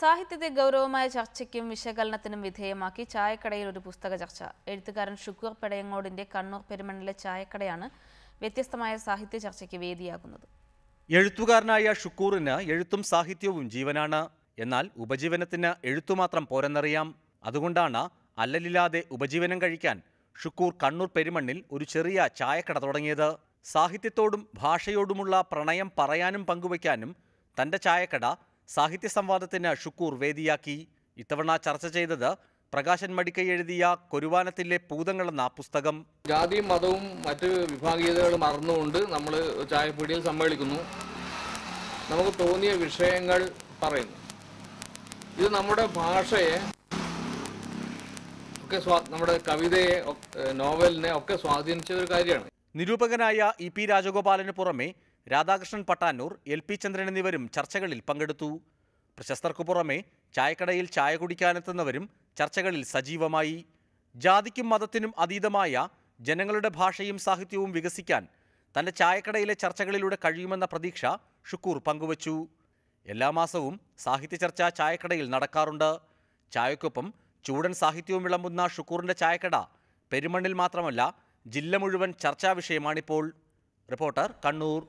സാഹിത്യത്തെ ഗൗരവമായ ചർച്ചയ്ക്കും വിശകലനത്തിനും വിധേയമാക്കി ചായക്കടയിൽ ഒരു പുസ്തക ചർച്ച എഴുത്തുകാരൻ ഷുക്കൂർ പെടയങ്ങോടിന്റെ കണ്ണൂർ പെരുമണ്ണിലെ ചായക്കടയാണ് വ്യത്യസ്തമായ സാഹിത്യ ചർച്ചയ്ക്ക് വേദിയാകുന്നത് എഴുത്തുകാരനായ ഷുക്കൂറിന് എഴുത്തും സാഹിത്യവും ജീവനാണ് എന്നാൽ ഉപജീവനത്തിന് എഴുത്തുമാത്രം പോരെന്നറിയാം അതുകൊണ്ടാണ് അല്ലലില്ലാതെ ഉപജീവനം കഴിക്കാൻ ഷുക്കൂർ കണ്ണൂർ പെരുമണ്ണിൽ ഒരു ചെറിയ ചായക്കട തുടങ്ങിയത് സാഹിത്യത്തോടും ഭാഷയോടുമുള്ള പ്രണയം പറയാനും പങ്കുവയ്ക്കാനും തൻ്റെ ചായക്കട സാഹിത്യ സംവാദത്തിന് ഷുക്കൂർ വേദിയാക്കി ഇത്തവണ ചർച്ച ചെയ്തത് പ്രകാശൻ മടിക്കൈ എഴുതിയ കൊരുവാനത്തിലെ എന്ന പുസ്തകം ജാതിയും മതവും മറ്റ് വിഭാഗീയതകളും മറന്നുകൊണ്ട് നമ്മൾ ചായപ്പൊടിയിൽ സമ്മേളിക്കുന്നു നമുക്ക് തോന്നിയ വിഷയങ്ങൾ പറയുന്നു ഇത് നമ്മുടെ ഭാഷയെ ഒക്കെ നമ്മുടെ കവിതയെ നോവലിനെ ഒക്കെ സ്വാധീനിച്ച ഒരു കാര്യമാണ് നിരൂപകനായ ഇ പി രാജഗോപാലിന് പുറമെ രാധാകൃഷ്ണൻ പട്ടാനൂർ എൽ പി ചന്ദ്രൻ എന്നിവരും ചർച്ചകളിൽ പങ്കെടുത്തു പ്രശസ്തർക്കു പുറമെ ചായക്കടയിൽ ചായ കുടിക്കാനെത്തുന്നവരും ചർച്ചകളിൽ സജീവമായി ജാതിക്കും മതത്തിനും അതീതമായ ജനങ്ങളുടെ ഭാഷയും സാഹിത്യവും വികസിക്കാൻ തൻ്റെ ചായക്കടയിലെ ചർച്ചകളിലൂടെ കഴിയുമെന്ന പ്രതീക്ഷ ഷുക്കൂർ പങ്കുവച്ചു എല്ലാ മാസവും സാഹിത്യ ചർച്ച ചായക്കടയിൽ നടക്കാറുണ്ട് ചായക്കൊപ്പം ചൂടൻ സാഹിത്യവും വിളമ്പുന്ന ഷുക്കൂറിൻ്റെ ചായക്കട പെരുമണ്ണിൽ മാത്രമല്ല ജില്ല മുഴുവൻ ചർച്ചാ വിഷയമാണിപ്പോൾ റിപ്പോർട്ടർ കണ്ണൂർ